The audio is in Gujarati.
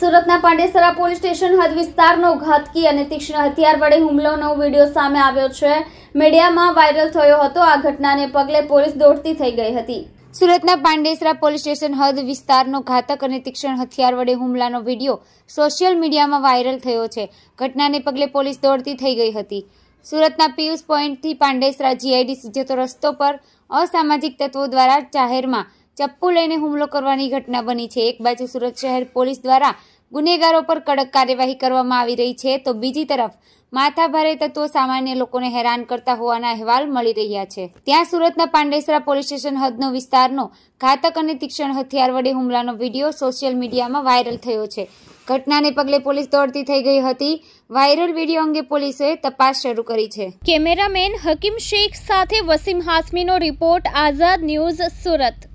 સુરતના પાંડેસરા પોલીસ સ્ટેશન હદ વિસ્તારનો ઘાતકી અને તીક્ષ્ણ હથિયાર વડે હુમલોનો વિડીયો સામે આવ્યો છે મીડિયામાં વાયરલ થયો હતો આ ઘટનાને પગલે પોલીસ દોડતી થઈ ગઈ હતી સુરતના પાંડેસરા પોલીસ સ્ટેશન હદ વિસ્તારનો ઘાતક અને તીક્ષ્ણ હથિયાર વડે હુમલાનો વિડીયો સોશિયલ મીડિયામાં વાયરલ થયો છે ઘટનાને પગલે પોલીસ દોડતી થઈ ગઈ હતી સુરતના પિયુષ પોઈન્ટથી પાંડેસરા જીઆઈડીસી જતો રસ્તો પર અસામાજિક તત્વો દ્વારા જાહેરમાં ચપ્પુ લઈને હુમલો કરવાની ઘટના બની છે એક બાજુ સુરત શહેર પોલીસ દ્વારા ગુનેગારો પર કડક કાર્યવાહી કરવામાં આવી રહી છે તો બીજી તરફ માથાભારે તત્વો સામાન્ય લોકોને હેરાન કરતા હોવાના અહેવાલ મળી રહ્યા છે ત્યાં સુરતના પાંડેસરા પોલીસ સ્ટેશન હદનો વિસ્તારનો ઘાતક અને તીક્ષણ હથિયાર વડે હુમલાનો વિડીયો સોશિયલ મીડિયામાં વાયરલ થયો છે ઘટનાને પગલે પોલીસ દોડતી થઈ ગઈ હતી વાયરલ વિડીયો અંગે પોલીસે તપાસ શરૂ કરી છે કેમેરામેન હકીમ શેખ સાથે વસીમ હાસમીનો રિપોર્ટ આઝાદ ન્યૂઝ સુરત